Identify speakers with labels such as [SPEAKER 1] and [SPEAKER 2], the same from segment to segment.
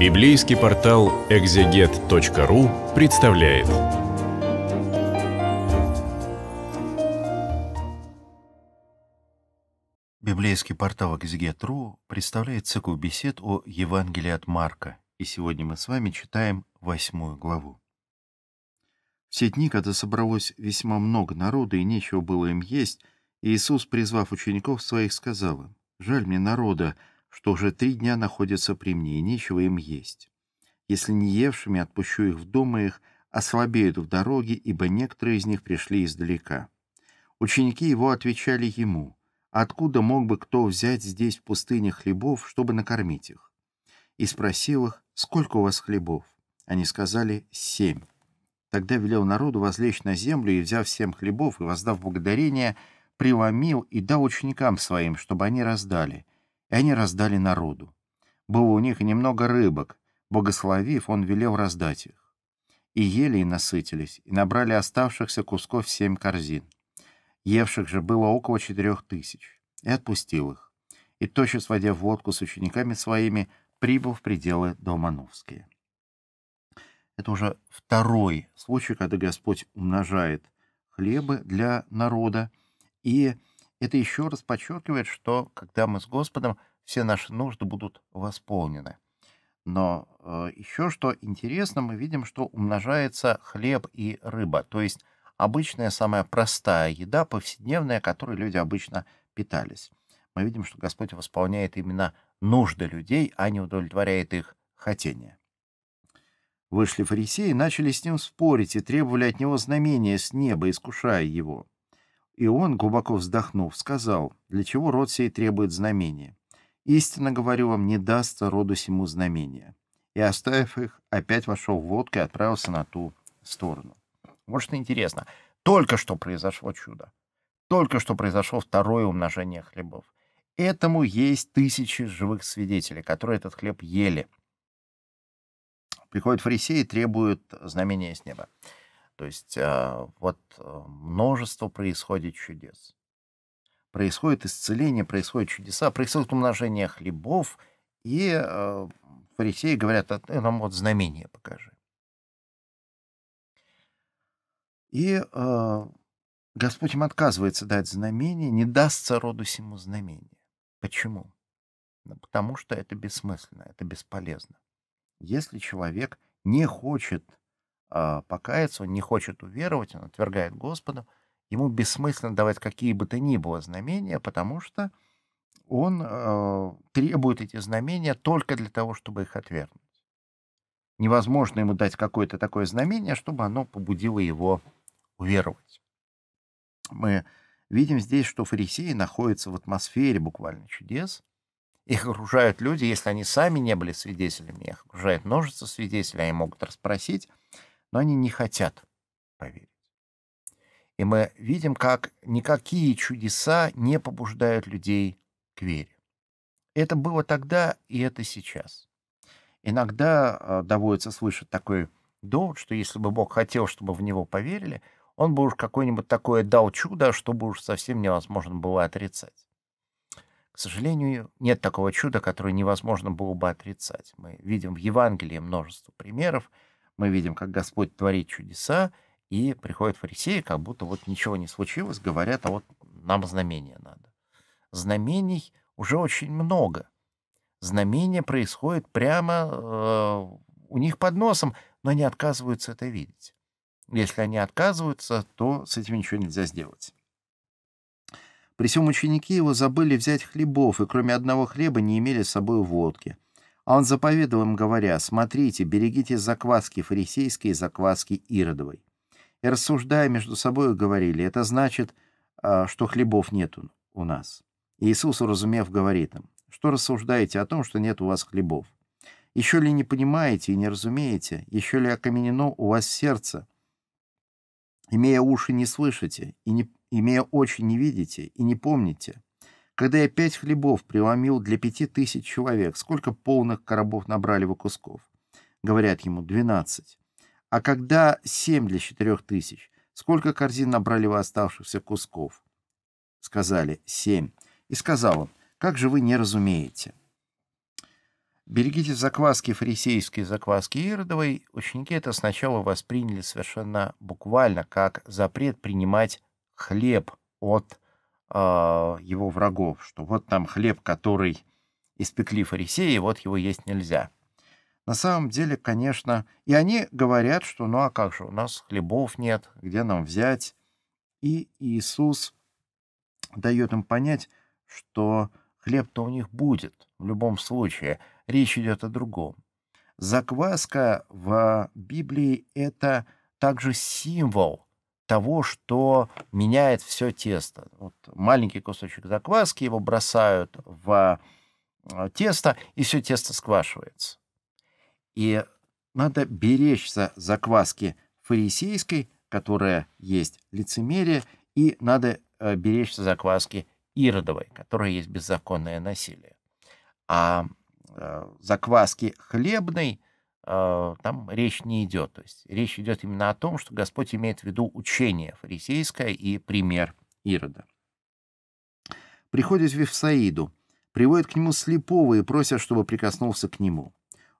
[SPEAKER 1] Библейский портал экзегет.ру представляет. Библейский портал экзегет.ру представляет цикл бесед о Евангелии от Марка. И сегодня мы с вами читаем восьмую главу. Все дни, когда собралось весьма много народа и нечего было им есть, Иисус, призвав учеников своих, сказал им, «Жаль мне народа, что уже три дня находятся при мне, и нечего им есть. Если не евшими отпущу их в дом, и их ослабеют в дороге, ибо некоторые из них пришли издалека. Ученики его отвечали ему, откуда мог бы кто взять здесь в пустыне хлебов, чтобы накормить их? И спросил их, сколько у вас хлебов? Они сказали, семь. Тогда велел народу возлечь на землю и, взяв семь хлебов и воздав благодарение, преломил и дал ученикам своим, чтобы они раздали — и они раздали народу. Было у них немного рыбок, богословив, он велел раздать их. И ели и насытились, и набрали оставшихся кусков семь корзин. Евших же было около четырех тысяч, и отпустил их. И тотчас, водя в лодку с учениками своими, прибыл в пределы Долмановские. Это уже второй случай, когда Господь умножает хлебы для народа, и это еще раз подчеркивает, что когда мы с Господом, все наши нужды будут восполнены. Но э, еще что интересно, мы видим, что умножается хлеб и рыба, то есть обычная самая простая еда, повседневная, которой люди обычно питались. Мы видим, что Господь восполняет именно нужды людей, а не удовлетворяет их хотения. Вышли фарисеи, начали с ним спорить и требовали от него знамения с неба, искушая его. И он, глубоко вздохнув, сказал, для чего род сей требует знамения. Истинно говорю вам, не дастся роду сему знамения. И, оставив их, опять вошел в лодку и отправился на ту сторону. Вот что интересно. Только что произошло чудо. Только что произошло второе умножение хлебов. Этому есть тысячи живых свидетелей, которые этот хлеб ели. Приходят фарисеи и требуют знамения с неба. То есть а, вот а, множество происходит чудес. Происходит исцеление, происходят чудеса, происходит умножение хлебов, и а, фарисеи говорят, нам вот знамение покажи. И Господь им отказывается дать знамение, не дастся роду сему знамение. Почему? Ну, потому что это бессмысленно, это бесполезно. Если человек не хочет а, покаяться, он не хочет уверовать, он отвергает Господа. Ему бессмысленно давать какие бы то ни было знамения, потому что он э, требует эти знамения только для того, чтобы их отвергнуть. Невозможно ему дать какое-то такое знамение, чтобы оно побудило его уверовать. Мы видим здесь, что фарисеи находятся в атмосфере буквально чудес. Их окружают люди, если они сами не были свидетелями, их окружает множество свидетелей, они могут расспросить но они не хотят поверить. И мы видим, как никакие чудеса не побуждают людей к вере. Это было тогда и это сейчас. Иногда а, доводится слышать такой довод, что если бы Бог хотел, чтобы в него поверили, он бы уж какое-нибудь такое дал чудо, чтобы уж совсем невозможно было отрицать. К сожалению, нет такого чуда, которое невозможно было бы отрицать. Мы видим в Евангелии множество примеров, мы видим, как Господь творит чудеса, и приходят фарисеи, как будто вот ничего не случилось, говорят, а вот нам знамение надо. Знамений уже очень много. Знамения происходят прямо э, у них под носом, но они отказываются это видеть. Если они отказываются, то с этим ничего нельзя сделать. При всем ученики его забыли взять хлебов, и кроме одного хлеба не имели с собой водки — а он заповедал им, говоря, «Смотрите, берегите закваски фарисейской и закваски иродовой». И рассуждая между собой, говорили, «Это значит, а, что хлебов нет у нас». Иисус, уразумев, говорит им, «Что рассуждаете о том, что нет у вас хлебов? Еще ли не понимаете и не разумеете? Еще ли окаменено у вас сердце? Имея уши, не слышите, и не, имея очи, не видите, и не помните» когда я пять хлебов преломил для пяти тысяч человек, сколько полных коробов набрали вы кусков? Говорят ему, двенадцать. А когда семь для четырех тысяч, сколько корзин набрали вы оставшихся кусков? Сказали, семь. И сказал он, как же вы не разумеете? Берегите закваски фарисейской, закваски иродовой. Ученики это сначала восприняли совершенно буквально, как запрет принимать хлеб от а, его врагов, что вот там хлеб, который испекли фарисеи, вот его есть нельзя. На самом деле, конечно, и они говорят, что ну а как же, у нас хлебов нет, где нам взять? И Иисус дает им понять, что хлеб-то у них будет в любом случае. Речь идет о другом. Закваска в Библии — это также символ того, что меняет все тесто. Вот маленький кусочек закваски, его бросают в а, тесто, и все тесто сквашивается. И надо беречься закваски фарисейской, которая есть лицемерие, и надо э, беречься закваски иродовой, которая есть беззаконное насилие. А э, закваски хлебной Э, там речь не идет. То есть речь идет именно о том, что Господь имеет в виду учение фарисейское и пример Ирода. Приходит в Вифсаиду, приводит к нему слепого и просят, чтобы прикоснулся к нему.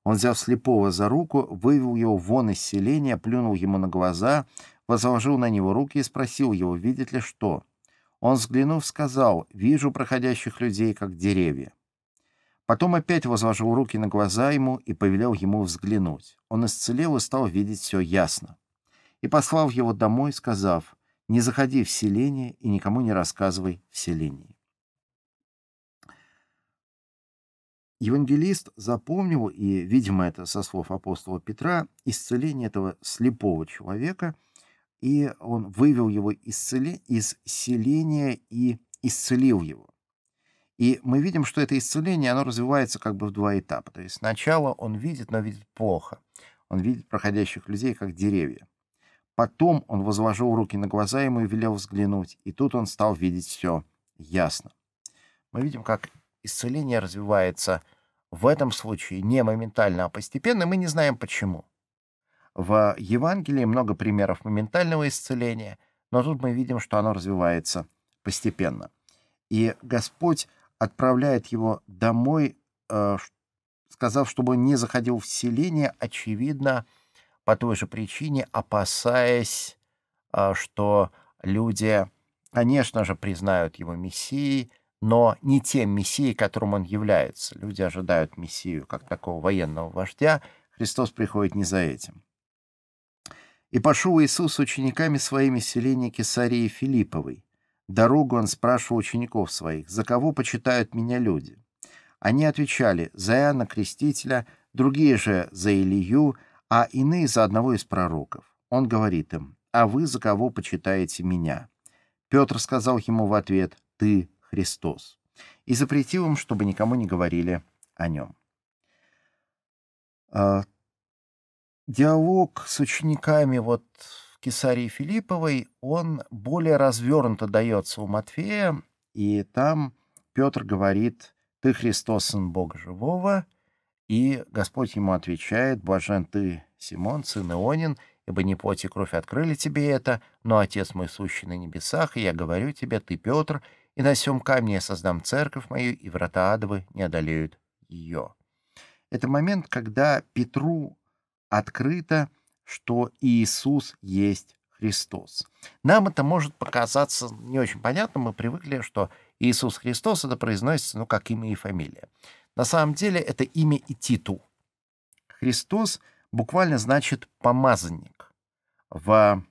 [SPEAKER 1] Он, взяв слепого за руку, вывел его вон из селения, плюнул ему на глаза, возложил на него руки и спросил его, видит ли что. Он, взглянув, сказал, «Вижу проходящих людей, как деревья». Потом опять возложил руки на глаза ему и повелел ему взглянуть. Он исцелел и стал видеть все ясно. И послал его домой, сказав, «Не заходи в селение и никому не рассказывай в селении». Евангелист запомнил, и, видимо, это со слов апостола Петра, исцеление этого слепого человека, и он вывел его из селения и исцелил его. И мы видим, что это исцеление, оно развивается как бы в два этапа. То есть сначала он видит, но видит плохо. Он видит проходящих людей как деревья. Потом он возложил руки на глаза, ему и велел взглянуть. И тут он стал видеть все ясно. Мы видим, как исцеление развивается в этом случае не моментально, а постепенно. Мы не знаем почему. В Евангелии много примеров моментального исцеления, но тут мы видим, что оно развивается постепенно. И Господь отправляет его домой, э, сказав, чтобы он не заходил в селение, очевидно, по той же причине, опасаясь, э, что люди, конечно же, признают его мессией, но не тем мессией, которым он является. Люди ожидают мессию как такого военного вождя. Христос приходит не за этим. «И пошел Иисус с учениками своими селения Кесарии Филипповой, Дорогу он спрашивал учеников своих, за кого почитают меня люди. Они отвечали, за Иоанна Крестителя, другие же за Илью, а иные за одного из пророков. Он говорит им, а вы за кого почитаете меня? Петр сказал ему в ответ, ты Христос, и запретил им, чтобы никому не говорили о нем. А, диалог с учениками вот в Кесарии Филипповой он более развернуто дается у Матфея, и там Петр говорит «Ты Христос, Сын Бога Живого», и Господь ему отвечает «Блажен ты, Симон, сын Ионин, ибо не плоть и кровь открыли тебе это, но Отец мой сущий на небесах, и я говорю тебе, ты Петр, и на сём камне я создам церковь мою, и врата адовы не одолеют ее». Это момент, когда Петру открыто что Иисус есть Христос. Нам это может показаться не очень понятным. Мы привыкли, что Иисус Христос это произносится, ну, как имя и фамилия. На самом деле это имя и титул. Христос буквально значит «помазанник». В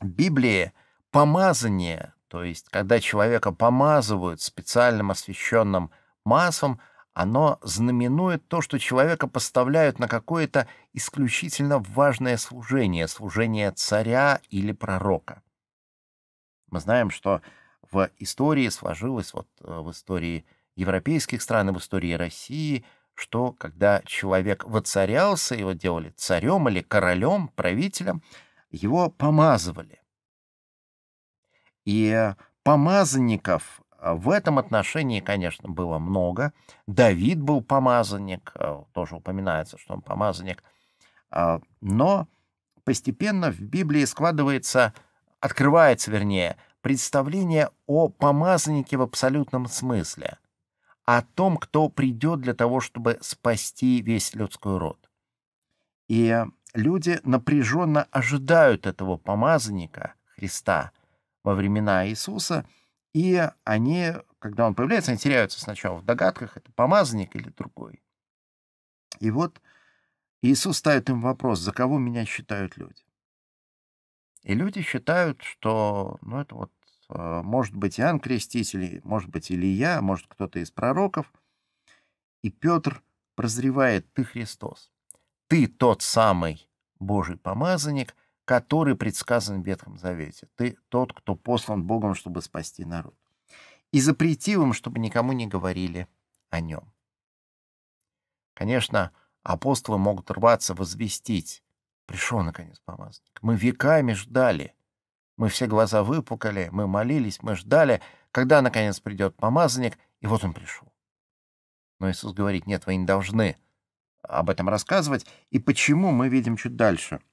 [SPEAKER 1] Библии помазание, то есть когда человека помазывают специальным освященным маслом, оно знаменует то, что человека поставляют на какое-то исключительно важное служение, служение царя или пророка. Мы знаем, что в истории сложилось, вот э, в истории европейских стран и в истории России, что когда человек воцарялся, его делали царем или королем, правителем, его помазывали. И помазанников а в этом отношении, конечно, было много. Давид был помазанник, э, тоже упоминается, что он помазанник. А, но постепенно в Библии складывается, открывается, вернее, представление о помазаннике в абсолютном смысле, о том, кто придет для того, чтобы спасти весь людской род. И люди напряженно ожидают этого помазанника, Христа, во времена Иисуса — и они, когда он появляется, они теряются сначала в догадках, это помазанник или другой. И вот Иисус ставит им вопрос, за кого меня считают люди? И люди считают, что ну, это вот а, может быть Иоанн Креститель, может быть Илья, может кто-то из пророков. И Петр прозревает, ты Христос, ты тот самый Божий помазанник — который предсказан в Ветхом Завете. Ты тот, кто послан Богом, чтобы спасти народ. И запретил им, чтобы никому не говорили о нем. Конечно, апостолы могут рваться возвестить. Пришел, наконец, помазанник. Мы веками ждали. Мы все глаза выпукали, мы молились, мы ждали, когда, наконец, придет помазанник, и вот он пришел. Но Иисус говорит, нет, вы не должны об этом рассказывать. И почему мы видим чуть дальше —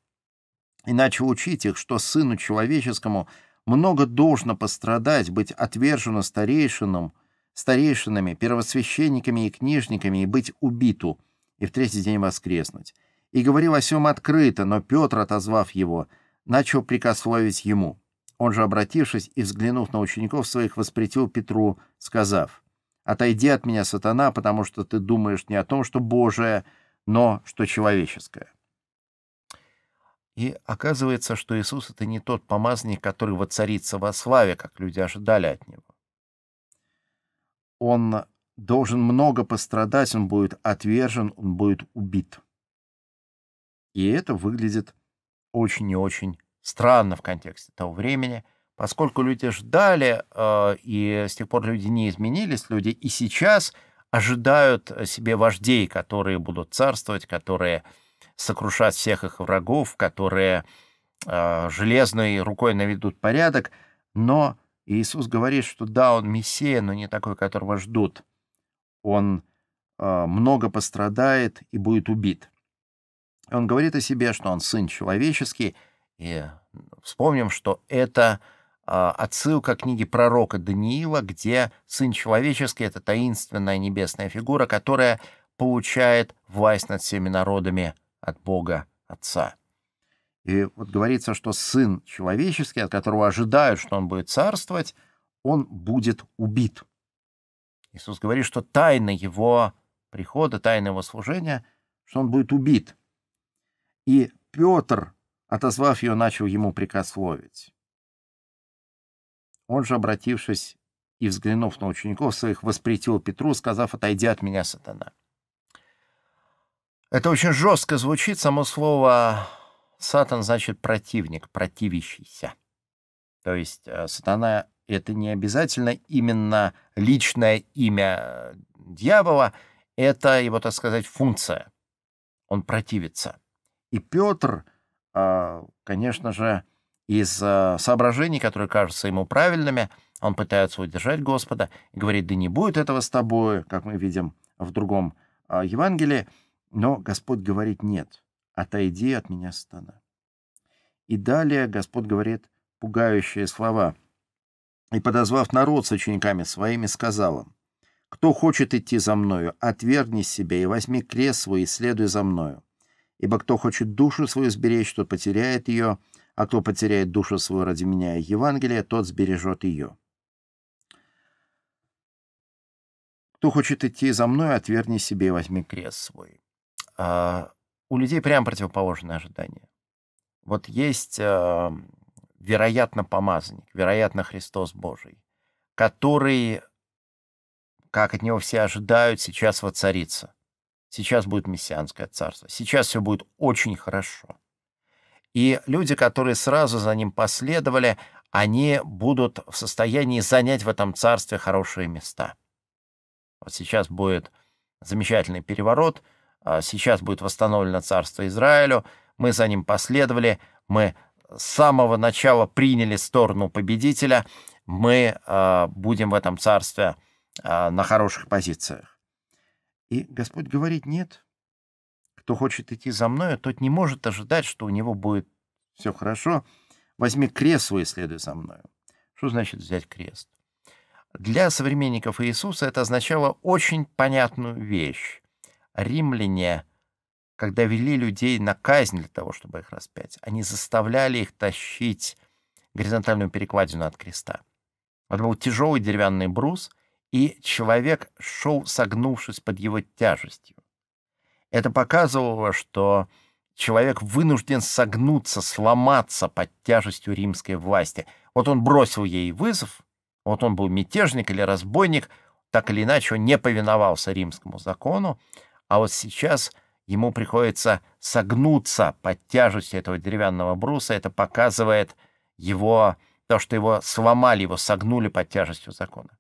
[SPEAKER 1] Иначе учить их, что сыну человеческому много должно пострадать, быть отвержено старейшинам, старейшинами, первосвященниками и книжниками и быть убиту, и в третий день воскреснуть. И говорил о сем открыто, но Петр, отозвав его, начал прикословить ему. Он же, обратившись и взглянув на учеников своих, воспретил Петру, сказав, «Отойди от меня, сатана, потому что ты думаешь не о том, что Божие, но что человеческое». И оказывается, что Иисус — это не тот помазник, который воцарится во славе, как люди ожидали от него. Он должен много пострадать, он будет отвержен, он будет убит. И это выглядит очень и очень странно в контексте того времени, поскольку люди ждали, э, и с тех пор люди не изменились, люди и сейчас ожидают себе вождей, которые будут царствовать, которые сокрушать всех их врагов, которые э, железной рукой наведут порядок, но Иисус говорит, что да, он Мессия, но не такой, которого ждут. Он э, много пострадает и будет убит. Он говорит о себе, что он сын человеческий, и вспомним, что это э, отсылка к книге пророка Даниила, где сын человеческий — это таинственная небесная фигура, которая получает власть над всеми народами от Бога Отца. И вот говорится, что сын человеческий, от которого ожидают, что он будет царствовать, он будет убит. Иисус говорит, что тайна его прихода, тайна его служения, что он будет убит. И Петр, отозвав ее, начал ему прикословить. Он же, обратившись и взглянув на учеников своих, воспретил Петру, сказав, «Отойди от меня, сатана». Это очень жестко звучит, само слово «сатан» значит «противник», «противящийся». То есть э, сатана — это не обязательно именно личное имя э, дьявола, это его, так сказать, функция. Он противится. И Петр, э, конечно же, из соображений, которые кажутся ему правильными, он пытается удержать Господа и говорит, да не будет этого с тобой, как мы видим в другом Евангелии, но Господь говорит «нет, отойди от меня стана». И далее Господь говорит пугающие слова. «И, подозвав народ с учениками своими, сказал им, «Кто хочет идти за мною, отвергни себя и возьми крест свой и следуй за мною. Ибо кто хочет душу свою сберечь, тот потеряет ее, а кто потеряет душу свою ради меня и Евангелия, тот сбережет ее». Кто хочет идти за мной, отвергни себе и возьми крест свой. А, у людей прям противоположные ожидания. Вот есть, а, вероятно, помазанник, вероятно, Христос Божий, который, как от него все ожидают, сейчас воцарится. Сейчас будет мессианское царство. Сейчас все будет очень хорошо. И люди, которые сразу за ним последовали, они будут в состоянии занять в этом царстве хорошие места. Вот сейчас будет замечательный переворот — а сейчас будет восстановлено царство Израилю. Мы за ним последовали. Мы с самого начала приняли сторону победителя. Мы а, будем в этом царстве а, на хороших позициях. И Господь говорит, нет, кто хочет идти за мною, тот не может ожидать, что у него будет все хорошо. Возьми крест свой и следуй за мною. Что значит взять крест? Для современников Иисуса это означало очень понятную вещь римляне, когда вели людей на казнь для того, чтобы их распять, они заставляли их тащить горизонтальную перекладину от креста. Это был тяжелый деревянный брус, и человек шел, согнувшись под его тяжестью. Это показывало, что человек вынужден согнуться, сломаться под тяжестью римской власти. Вот он бросил ей вызов, вот он был мятежник или разбойник, так или иначе он не повиновался римскому закону, а вот сейчас ему приходится согнуться под тяжестью этого деревянного бруса. Это показывает его, то, что его сломали, его согнули под тяжестью закона.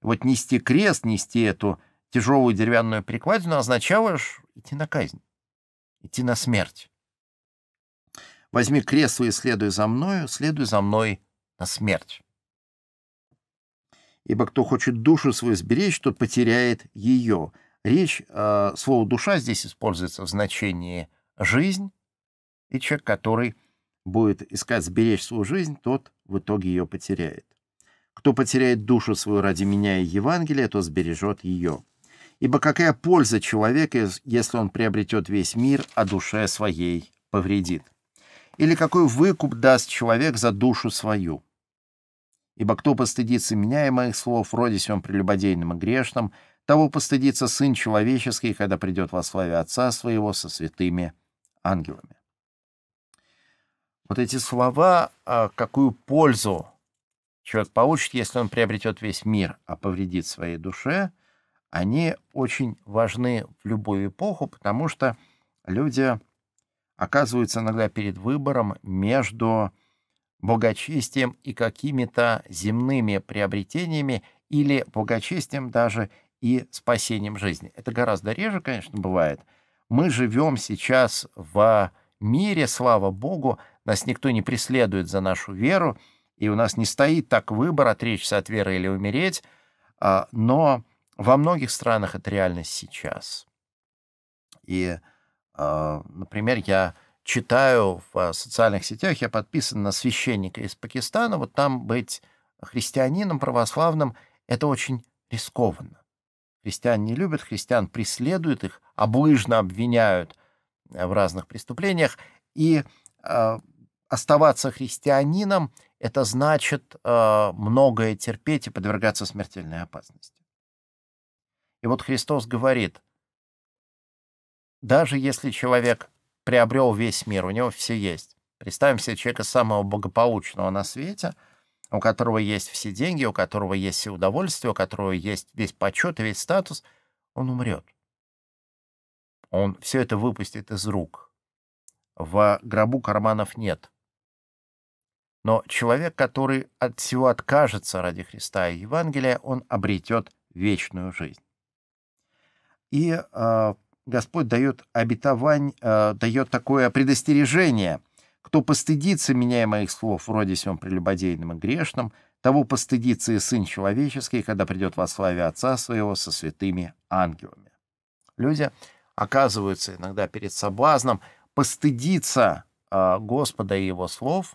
[SPEAKER 1] И вот нести крест, нести эту тяжелую деревянную перекладину означало идти на казнь, идти на смерть. Возьми кресло и следуй за мною, следуй за мной на смерть. Ибо кто хочет душу свою сберечь, тот потеряет ее, — Речь, э, слово «душа» здесь используется в значении «жизнь», и человек, который будет искать сберечь свою жизнь, тот в итоге ее потеряет. Кто потеряет душу свою ради меня и Евангелия, то сбережет ее. Ибо какая польза человека, если он приобретет весь мир, а душе своей повредит? Или какой выкуп даст человек за душу свою? Ибо кто постыдится меня и моих слов, родись он прелюбодейным и грешным, того постыдится Сын Человеческий, когда придет во славе Отца Своего со святыми ангелами. Вот эти слова, а, какую пользу человек получит, если он приобретет весь мир, а повредит своей душе, они очень важны в любую эпоху, потому что люди оказываются иногда перед выбором между благочестием и какими-то земными приобретениями или благочестием даже и спасением жизни. Это гораздо реже, конечно, бывает. Мы живем сейчас в мире, слава Богу, нас никто не преследует за нашу веру, и у нас не стоит так выбор отречься от веры или умереть, а, но во многих странах это реальность сейчас. И, а, например, я читаю в социальных сетях, я подписан на священника из Пакистана, вот там быть христианином православным — это очень рискованно. Христиан не любят, христиан преследуют их, облыжно обвиняют э, в разных преступлениях. И э, оставаться христианином — это значит э, многое терпеть и подвергаться смертельной опасности. И вот Христос говорит, даже если человек приобрел весь мир, у него все есть, представим себе человека самого благополучного на свете — у которого есть все деньги, у которого есть все удовольствия, у которого есть весь почет, и весь статус, он умрет. Он все это выпустит из рук. В гробу карманов нет. Но человек, который от всего откажется ради Христа и Евангелия, он обретет вечную жизнь. И э, Господь дает обетование, э, дает такое предостережение – кто постыдится меня и моих слов вроде роде сем прелюбодейным и грешным, того постыдится и Сын Человеческий, когда придет во славе Отца Своего со святыми ангелами. Люди оказываются иногда перед соблазном постыдиться э, Господа и Его слов, э,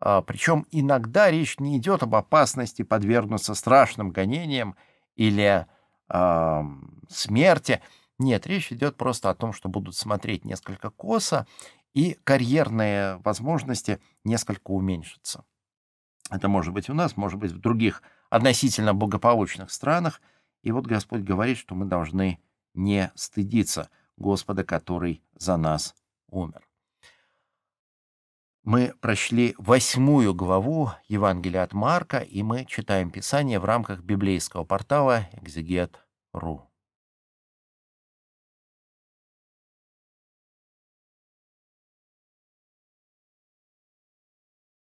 [SPEAKER 1] а, причем иногда речь не идет об опасности подвергнуться страшным гонениям или э, смерти. Нет, речь идет просто о том, что будут смотреть несколько косо, и карьерные возможности несколько уменьшатся. Это может быть у нас, может быть в других относительно благополучных странах. И вот Господь говорит, что мы должны не стыдиться Господа, который за нас умер. Мы прошли восьмую главу Евангелия от Марка, и мы читаем Писание в рамках библейского портала «Экзегет.ру».